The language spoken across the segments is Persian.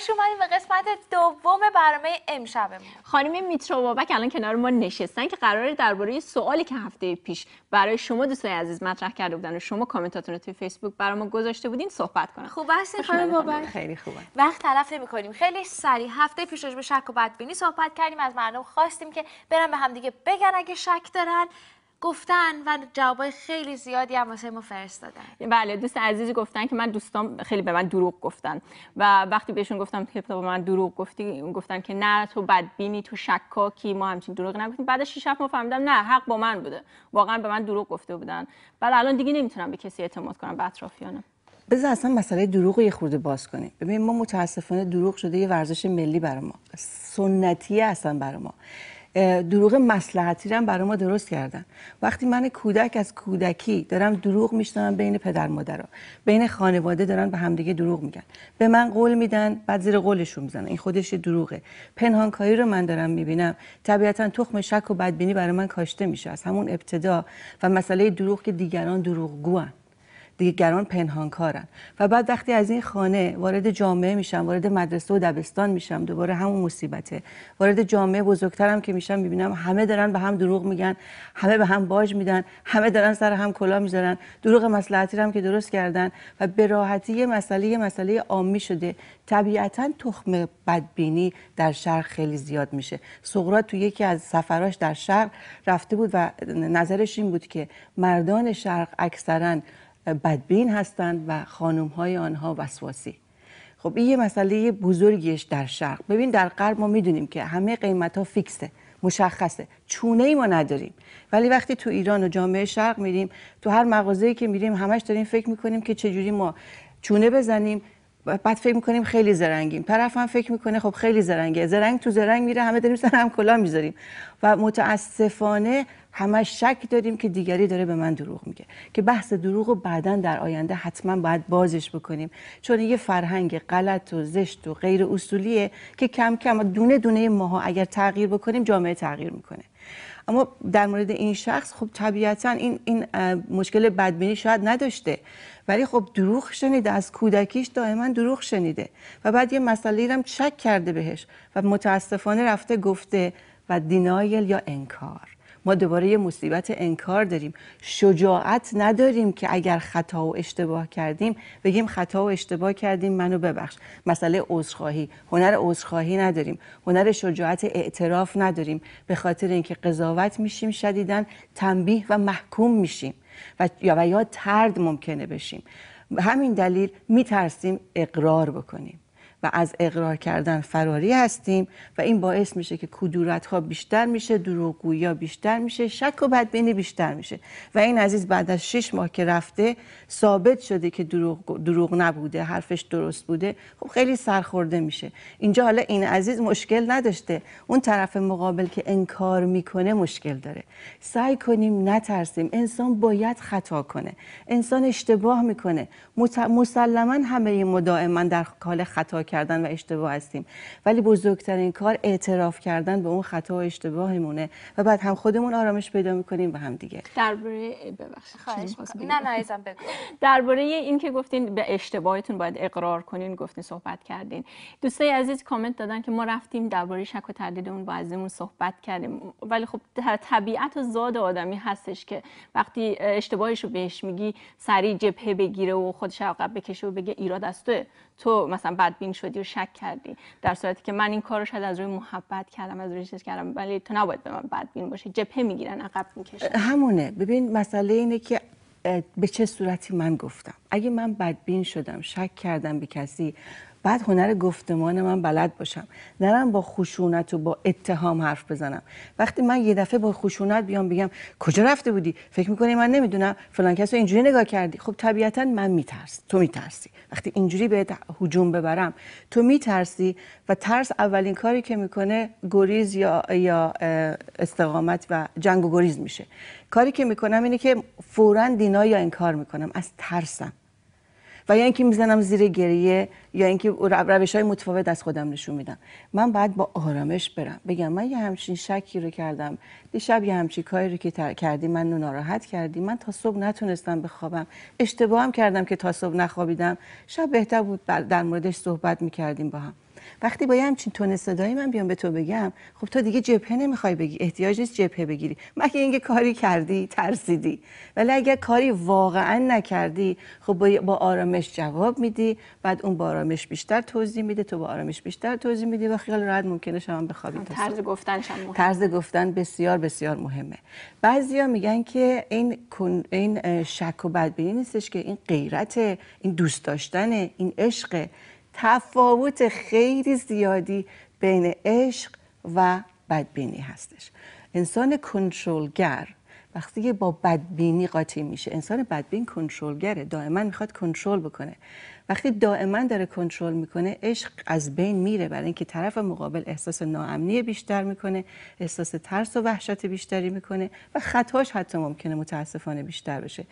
خوش اومدیم به قسمت دوم برنامه امشبمون خانم و بابک الان کنار ما نشستن که قراره درباره سوالی که هفته پیش برای شما دوستان عزیز مطرح کرده بودن و شما کامنتاتون رو توی فیسبوک برای ما گذاشته بودین صحبت کنن خوب هستین خانم بابک خیلی خوبه وقت تلف نمی‌کنیم خیلی سریع هفته پیش به شک و بدبینی صحبت کردیم از مردم خواستیم که برن به همدیگه بگن اگه شک دارن گفتن و جوابای خیلی زیادی هم واسه ما فرستادن بله دوست عزیزی گفتن که من دوستان خیلی به من دروغ گفتن و وقتی بهشون گفتم که به من دروغ گفتی گفتن که نه تو بدبینی تو شکاکی ما همچین دروغ نگفتیم بعد از هفت ما فهمیدم نه حق با من بوده واقعا به من دروغ گفته بودن بعد الان دیگه نمیتونم به کسی اعتماد کنم به اطرافیانم بذار اصلا مسئله دروغ رو یه خورده باز کنیم ببین ما متاسفانه دروغ شده یه ورزش ملی برای ما سنتی اصلا برای ما دروغ مسلحتی رو برای ما درست کردن وقتی من کودک از کودکی دارم دروغ میشنم بین پدر مادرها بین خانواده دارن به همدیگه دروغ میگن به من قول میدن بعد زیر قولشون میزنن این خودش دروغه پنهانکاری رو من دارم میبینم طبیعتا تخم شک و بدبینی برای من کاشته میشه از همون ابتدا و مسئله دروغ که دیگران دروغگوان دیگران پنهانکارن و بعد وقتی از این خانه وارد جامعه میشم وارد مدرسه و دبستان میشم دوباره همون مصیبته وارد جامعه بزرگترم که میشم میبینم همه دارن به هم دروغ میگن همه به هم باج میدن همه دارن سر هم کلا میذارن دروغ مصلحتی هم که درست کردن و به راحتی یه مسئله یه مسئله عامی شده طبیعتا تخم بدبینی در شرق خیلی زیاد میشه سقراط تو یکی از سفراش در شرق رفته بود و نظرش این بود که مردان شرق اکثرا بدبین هستند و خانم های آنها وسواسی خب این یه مسئله بزرگیش در شرق ببین در غرب ما میدونیم که همه قیمت ها فیکسه مشخصه چونه ای ما نداریم ولی وقتی تو ایران و جامعه شرق میریم تو هر مغازه‌ای که میریم همش داریم فکر میکنیم که چجوری ما چونه بزنیم بعد فکر میکنیم خیلی زرنگیم طرف فکر میکنه خب خیلی زرنگه زرنگ تو زرنگ میره همه داریم سر هم کلا میذاریم و متاسفانه همه شک داریم که دیگری داره به من دروغ میگه که بحث دروغ رو بعدا در آینده حتما باید بازش بکنیم چون یه فرهنگ غلط و زشت و غیر اصولیه که کم کم دونه دونه ماها اگر تغییر بکنیم جامعه تغییر میکنه اما در مورد این شخص خب طبیعتا این, این مشکل بدبینی شاید نداشته ولی خب دروغ شنیده از کودکیش دائما دروغ شنیده و بعد یه مسئله هم چک کرده بهش و متاسفانه رفته گفته و دینایل یا انکار ما دوباره یه مصیبت انکار داریم شجاعت نداریم که اگر خطا و اشتباه کردیم بگیم خطا و اشتباه کردیم منو ببخش مسئله عذرخواهی هنر عذرخواهی نداریم هنر شجاعت اعتراف نداریم به خاطر اینکه قضاوت میشیم شدیدن تنبیه و محکوم میشیم و یا و یا ترد ممکنه بشیم همین دلیل میترسیم اقرار بکنیم و از اقرار کردن فراری هستیم و این باعث میشه که کدورت ها بیشتر میشه دروغگویی ها بیشتر میشه شک و بدبینی بیشتر میشه و این عزیز بعد از شش ماه که رفته ثابت شده که دروغ, دروغ نبوده حرفش درست بوده خب خیلی سرخورده میشه اینجا حالا این عزیز مشکل نداشته اون طرف مقابل که انکار میکنه مشکل داره سعی کنیم نترسیم انسان باید خطا کنه انسان اشتباه میکنه مسلما همه مدائما در حال خطا کردن و اشتباه هستیم ولی بزرگترین کار اعتراف کردن به اون خطا و اشتباهمونه و بعد هم خودمون آرامش پیدا میکنیم و هم دیگه درباره ببخشید نه نه درباره این که گفتین به اشتباهتون باید اقرار کنین گفتین صحبت کردین دوستای عزیز کامنت دادن که ما رفتیم درباره شک و تردیدمون با عزیزمون صحبت کردیم ولی خب طبیعت و زاد آدمی هستش که وقتی اشتباهش رو بهش میگی سریع جبهه بگیره و خودش عقب بکشه و بگه ایراد از تو مثلا بدبین شدی و شک کردی در صورتی که من این کار رو شاید از روی محبت کردم از روی چیز کردم ولی تو نباید به من بدبین باشی جپه میگیرن عقب میکشن همونه ببین مسئله اینه که به چه صورتی من گفتم اگه من بدبین شدم شک کردم به کسی بعد هنر گفتمان من بلد باشم نرم با خشونت و با اتهام حرف بزنم وقتی من یه دفعه با خشونت بیام بگم کجا رفته بودی فکر میکنی من نمیدونم فلان کس اینجوری نگاه کردی خب طبیعتا من میترس تو میترسی وقتی اینجوری به هجوم ببرم تو میترسی و ترس اولین کاری که میکنه گریز یا یا استقامت و جنگ و گریز میشه کاری که میکنم اینه که فورا دینا یا انکار میکنم از ترسم و یا اینکه میزنم زیر گریه یا اینکه روش های متفاوت از خودم نشون میدم من باید با آرامش برم بگم من یه همچین شکی رو کردم دیشب یه همچین کاری رو که تر کردی من ناراحت کردی من تا صبح نتونستم بخوابم اشتباهم کردم که تا صبح نخوابیدم شب بهتر بود در موردش صحبت میکردیم با هم وقتی با همچین تون صدایی من بیام به تو بگم خب تو دیگه جبهه نمیخوای بگی احتیاج نیست جبهه بگیری مگه اینکه کاری کردی ترسیدی ولی اگر کاری واقعا نکردی خب با آرامش جواب میدی بعد اون با آرامش بیشتر توضیح میده تو با آرامش بیشتر توضیح میدی و خیال راحت ممکنه شما بخوابید طرز گفتنش هم مهمه. طرز گفتن بسیار بسیار مهمه بعضیا میگن که این این شک و بدبینی نیستش که این غیرت این دوست داشتن این عشق تفاوت خیلی زیادی بین عشق و بدبینی هستش انسان کنترلگر وقتی با بدبینی قاطی میشه انسان بدبین کنترلگره دائما میخواد کنترل بکنه وقتی دائما داره کنترل میکنه عشق از بین میره برای اینکه طرف مقابل احساس ناامنی بیشتر میکنه احساس ترس و وحشت بیشتری میکنه و خطاش حتی ممکنه متاسفانه بیشتر بشه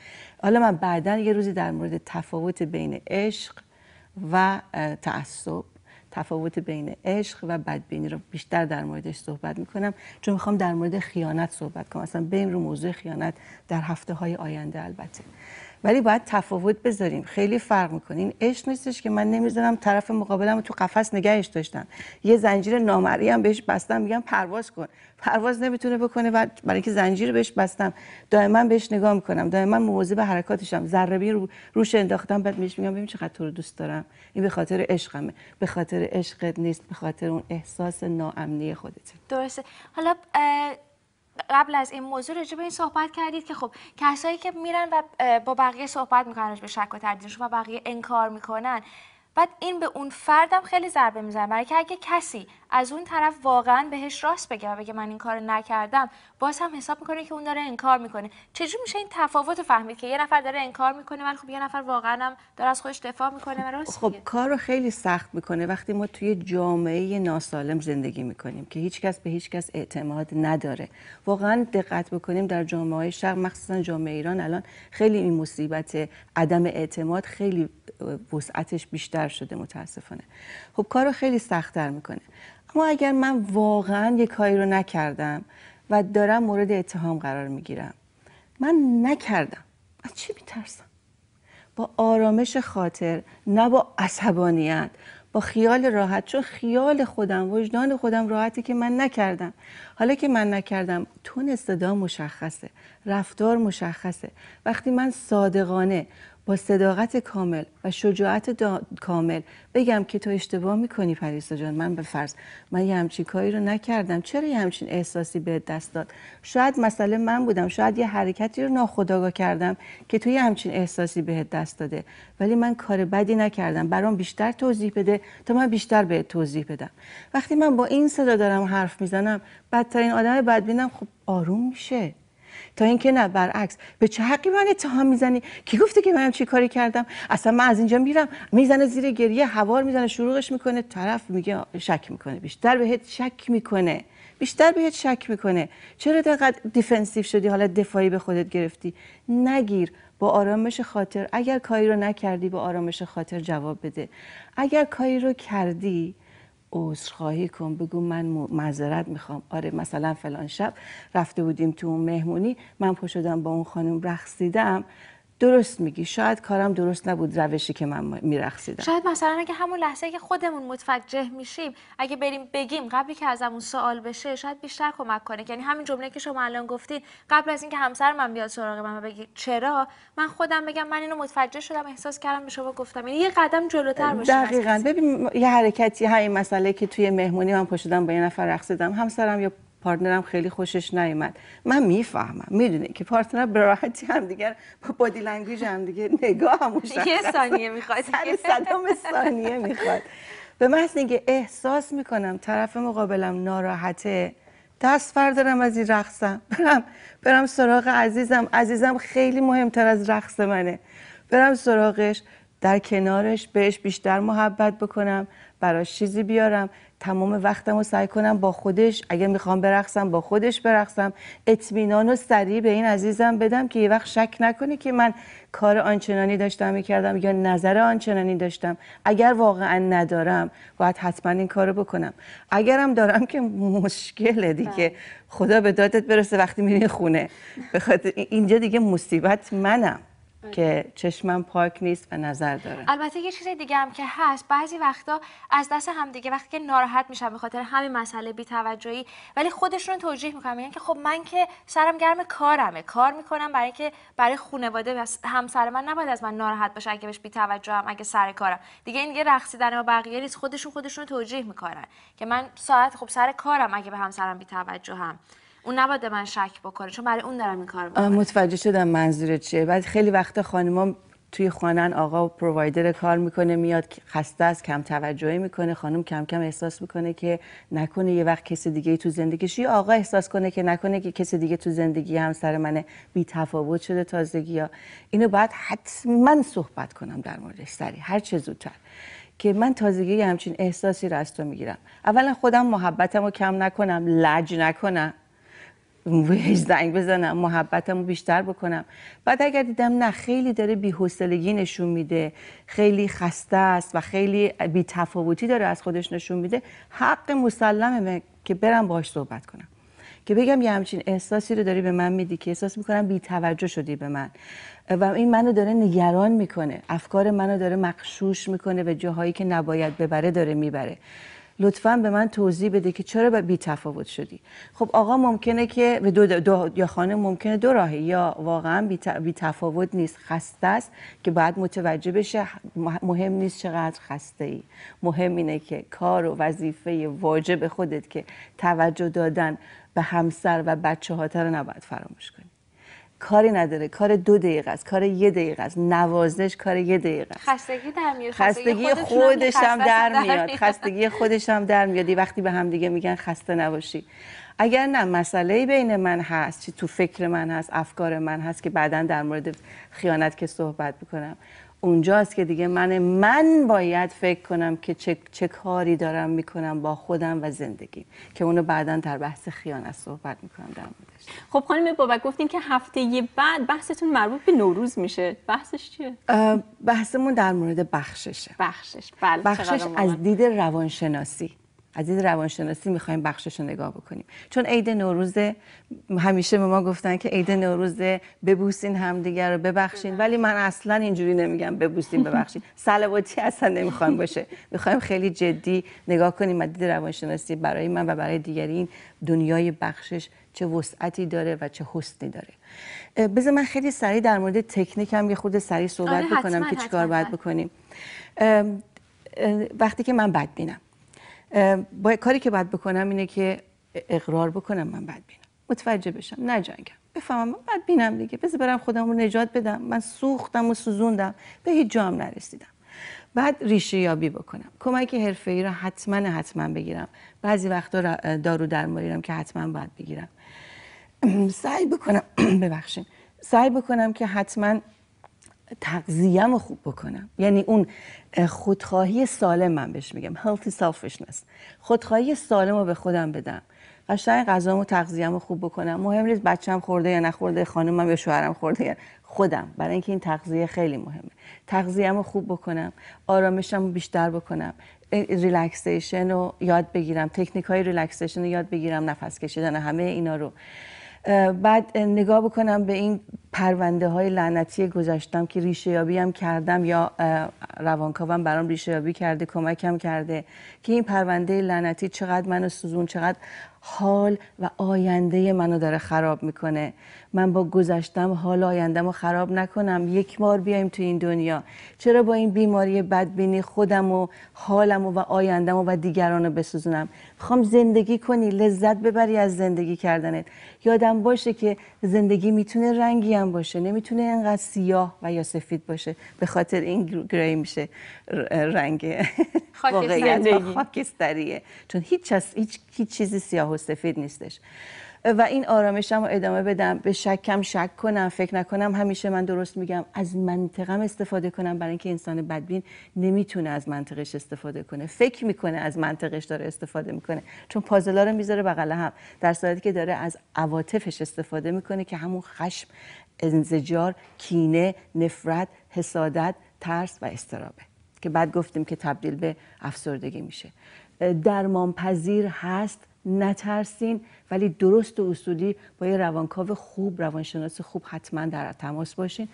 حالا من بعدا یه روزی در مورد تفاوت بین عشق و تعصب تفاوت بین عشق و بدبینی رو بیشتر در موردش صحبت میکنم چون میخوام در مورد خیانت صحبت کنم اصلا بریم رو موضوع خیانت در هفته های آینده البته ولی باید تفاوت بذاریم خیلی فرق میکنه این عشق نیستش که من نمیذارم طرف مقابلم تو قفس نگهش داشتم یه زنجیر نامری هم بهش بستم میگم پرواز کن پرواز نمیتونه بکنه و برای اینکه زنجیر بهش بستم دائما بهش نگاه میکنم دائما موازی به حرکاتشم ذره رو روش انداختم بعد میش میگم ببین چقدر تو رو دوست دارم این به خاطر عشقمه به خاطر عشقت نیست به خاطر اون احساس ناامنی خودته درسته حالا قبل از این موضوع راجع به این صحبت کردید که خب کسایی که میرن و با بقیه صحبت میکنن به شک و تردیدشون و بقیه انکار میکنن بعد این به اون فردم خیلی ضربه میزنه برای که اگه کسی از اون طرف واقعا بهش راست بگه و بگه من این کار نکردم باز هم حساب میکنه که اون داره انکار میکنه چجور میشه این تفاوت فهمید که یه نفر داره انکار میکنه ولی خب یه نفر واقعا هم داره از خودش دفاع میکنه خب کار رو خیلی سخت میکنه وقتی ما توی جامعه ناسالم زندگی میکنیم که هیچکس به هیچکس اعتماد نداره واقعا دقت بکنیم در جامعه شرق مخصوصا جامعه ایران الان خیلی این مصیبت عدم اعتماد خیلی وسعتش بیشتر شده متاسفانه خب کار رو خیلی سختتر میکنه اما اگر من واقعا یه کاری رو نکردم و دارم مورد اتهام قرار میگیرم من نکردم از چی میترسم با آرامش خاطر نه با عصبانیت با خیال راحت چون خیال خودم وجدان خودم راحتی که من نکردم حالا که من نکردم تون صدا مشخصه رفتار مشخصه وقتی من صادقانه با صداقت کامل و شجاعت کامل بگم که تو اشتباه میکنی پریسا جان من به فرض من یه همچین کاری رو نکردم چرا یه همچین احساسی به دست داد شاید مسئله من بودم شاید یه حرکتی رو ناخودآگاه کردم که تو یه همچین احساسی بهت دست داده ولی من کار بدی نکردم برام بیشتر توضیح بده تا من بیشتر به توضیح بدم وقتی من با این صدا دارم حرف میزنم بدترین آدم بدبینم خب آروم میشه تا اینکه نه برعکس به چه حقی من اتهام میزنی کی گفته که منم چی کاری کردم اصلا من از اینجا میرم میزنه زیر گریه هوار میزنه شروعش میکنه طرف میگه شک میکنه بیشتر بهت شک میکنه بیشتر بهت شک میکنه چرا دقیق دیفنسیو شدی حالا دفاعی به خودت گرفتی نگیر با آرامش خاطر اگر کاری رو نکردی با آرامش خاطر جواب بده اگر کاری رو کردی عذرخواهی کن بگو من معذرت میخوام آره مثلا فلان شب رفته بودیم تو اون مهمونی من پشدم با اون خانم رقصیدم درست میگی شاید کارم درست نبود روشی که من میرخصیدم شاید مثلا اگه همون لحظه که خودمون متفجه میشیم اگه بریم بگیم قبلی که ازمون سوال بشه شاید بیشتر کمک کنه یعنی همین جمله که شما الان گفتید قبل از اینکه همسر من بیاد سراغ من بگی چرا من خودم بگم من اینو متوجه شدم احساس کردم به شما گفتم یعنی یه قدم جلوتر باشه دقیقاً ببین یه حرکتی همین مسئله که توی مهمونی من پشیدم با یه نفر رقصیدم همسرم یا پارتنرم خیلی خوشش نیومد من میفهمم میدونه که پارتنر به راحتی هم دیگر با بادی لنگویج هم دیگه نگاه هم یه ثانیه میخواد صدام ثانیه میخواد به محض اینکه احساس میکنم طرف مقابلم ناراحته دست فردارم از این رقصم برم برم سراغ عزیزم عزیزم خیلی مهمتر از رقص منه برم سراغش در کنارش بهش بیشتر محبت بکنم براش چیزی بیارم تمام وقتم رو سعی کنم با خودش اگر میخوام برقصم با خودش برقصم اطمینان و سریع به این عزیزم بدم که یه وقت شک نکنه که من کار آنچنانی داشتم میکردم یا نظر آنچنانی داشتم اگر واقعا ندارم باید حتما این کارو بکنم اگرم دارم که مشکله دیگه بله. خدا به دادت برسه وقتی میری خونه بخاطر اینجا دیگه مصیبت منم آره. که چشمم پاک نیست و نظر داره البته یه چیز دیگه هم که هست بعضی وقتا از دست هم دیگه وقتی که ناراحت میشم به خاطر همین مسئله توجهی ولی خودشون توجیه میکنم میگن که خب من که سرم گرم کارمه کار میکنم برای که برای خانواده و همسر من نباید از من ناراحت باشه اگه بهش هم اگه سر کارم دیگه این دیگه رقصیدن و بقیه نیست خودشون خودشون توجیه میکنن که من ساعت خب سر کارم اگه به همسرم هم. اون نباید من شک بکنه چون برای اون دارم این کار میکنم متوجه شدم منظور چیه بعد خیلی وقت خانمام توی خانن آقا پرووایدر کار میکنه میاد خسته است کم توجهی میکنه خانم کم کم احساس میکنه که نکنه یه وقت کسی دیگه تو زندگیش یا آقا احساس کنه که نکنه که کسی دیگه تو زندگی هم سر منه بی تفاوت شده تازگی یا اینو باید حتما صحبت کنم در موردش سری هر چه زودتر که من تازگی همچین احساسی رو از تو میگیرم اولا خودم محبتم رو کم نکنم لج نکنم بهش زنگ بزنم محبتمو بیشتر بکنم بعد اگر دیدم نه خیلی داره بی‌حوصلگی نشون میده خیلی خسته است و خیلی بی‌تفاوتی داره از خودش نشون میده حق مسلمه که برم باهاش صحبت کنم که بگم یه همچین احساسی رو داری به من میدی که احساس میکنم توجه شدی به من و این منو داره نگران میکنه افکار منو داره مخشوش میکنه و جاهایی که نباید ببره داره میبره لطفا به من توضیح بده که چرا بی تفاوت شدی خب آقا ممکنه که دو, دو یا خانه ممکنه دو راهه یا واقعا بی, تفاوت نیست خسته است که بعد متوجه بشه مهم نیست چقدر خسته ای مهم اینه که کار و وظیفه واجب خودت که توجه دادن به همسر و بچه هاتر رو نباید فراموش کنی کاری نداره کار دو دقیقه است کار یه دقیقه است نوازش کار یه دقیقه است خستگی در میاد خستگی خودش در میاد خستگی خودش در میاد وقتی به هم دیگه میگن خسته نباشی اگر نه مسئله بین من هست چی تو فکر من هست افکار من هست که بعدا در مورد خیانت که صحبت بکنم اونجاست که دیگه من من باید فکر کنم که چه, چه کاری دارم میکنم با خودم و زندگی که اونو بعدا در بحث خیانت صحبت میکنم در موردش خب خانم بابک گفتین که هفته بعد بحثتون مربوط به نوروز میشه بحثش چیه بحثمون در مورد بخششه بخشش بله، بخشش از دید روانشناسی عزیز روانشناسی میخوایم بخشش رو نگاه بکنیم چون عید نوروز همیشه به ما گفتن که عید نوروز ببوسین همدیگر رو ببخشین ولی من اصلا اینجوری نمیگم ببوسین ببخشین سلواتی اصلا نمیخوایم باشه میخوایم خیلی جدی نگاه کنیم دید روانشناسی برای من و برای این دنیای بخشش چه وسعتی داره و چه حسنی داره بذار من خیلی سریع در مورد تکنیک هم یه خود سریع صحبت آره بکنم حتماً که چیکار باید بکنیم وقتی که من بد بینم باید کاری که باید بکنم اینه که اقرار بکنم من بدبینم بینم متوجه بشم نجنگم بفهمم من بعد بینم دیگه بذار برم خودم رو نجات بدم من سوختم و سوزوندم به هیچ جام نرسیدم بعد ریشه یابی بکنم کمک حرفه ای رو حتما حتما بگیرم بعضی وقتا دارو درمانی که حتما باید بگیرم سعی بکنم ببخشید سعی بکنم که حتما تغذیم رو خوب بکنم یعنی اون خودخواهی سالم من بهش میگم healthy selfishness خودخواهی سالم رو به خودم بدم قشنگ غذامو رو خوب بکنم مهم نیست بچم خورده یا نخورده خانمم یا شوهرم خورده یا خودم برای اینکه این تغذیه خیلی مهمه رو خوب بکنم آرامشم بیشتر بکنم ریلکسیشن رو یاد بگیرم تکنیک های ریلکسیشن رو یاد بگیرم نفس کشیدن همه اینا رو بعد نگاه بکنم به این پرونده های لعنتی گذاشتم که ریشه یابی هم کردم یا روانکاوم برام ریشه یابی کرده کمکم کرده که این پرونده لعنتی چقدر منو سوزون چقدر حال و آینده منو داره خراب میکنه من با گذشتم حال آیندم خراب نکنم یک بار بیایم تو این دنیا چرا با این بیماری بدبینی خودم و حالم و, و و, و دیگران رو بسوزونم میخوام زندگی کنی لذت ببری از زندگی کردنت یادم باشه که زندگی میتونه رنگی هم باشه نمیتونه انقدر سیاه و یا سفید باشه به خاطر این گری میشه رنگ خاکستریه خاکستریه چون هیچ, هیچ چیزی سیاه و سفید نیستش و این آرامشم رو ادامه بدم به شکم شک کنم فکر نکنم همیشه من درست میگم از منطقم استفاده کنم برای اینکه انسان بدبین نمیتونه از منطقش استفاده کنه فکر میکنه از منطقش داره استفاده میکنه چون پازلا رو میذاره بغل هم در صورتی که داره از عواطفش استفاده میکنه که همون خشم انزجار کینه نفرت حسادت ترس و استرابه که بعد گفتیم که تبدیل به افسردگی میشه پذیر هست نترسین ولی درست و اصولی با یه روانکاو خوب روانشناس خوب حتما در تماس باشین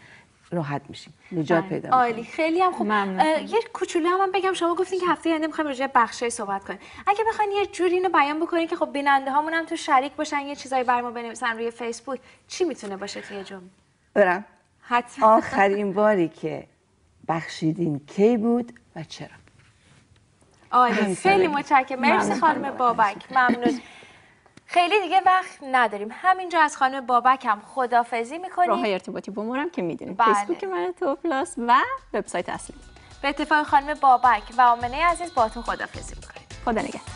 راحت میشین نجات بله. پیدا عالی خیلی هم خوب یه کوچولو هم بگم شما گفتین که هفته آینده میخوایم راجع بخشای صحبت کنیم اگه بخواین یه جوری اینو بیان بکنین که خب بیننده هامون هم تو شریک باشن یه چیزایی برام بنویسن روی فیسبوک چی میتونه باشه تو جمع برم حتما آخرین باری که بخشیدین کی بود و چرا آره خیلی متشکرم مرسی خانم بابک ممنون خیلی دیگه وقت نداریم همینجا از خانم بابک هم خدافزی میکنیم راه ارتباطی با که میدونیم بله. فیسبوک من تو پلاس و وبسایت اصلی به اتفاق خانم بابک و آمنه عزیز با تو خدافزی میکنیم خدا نگهدار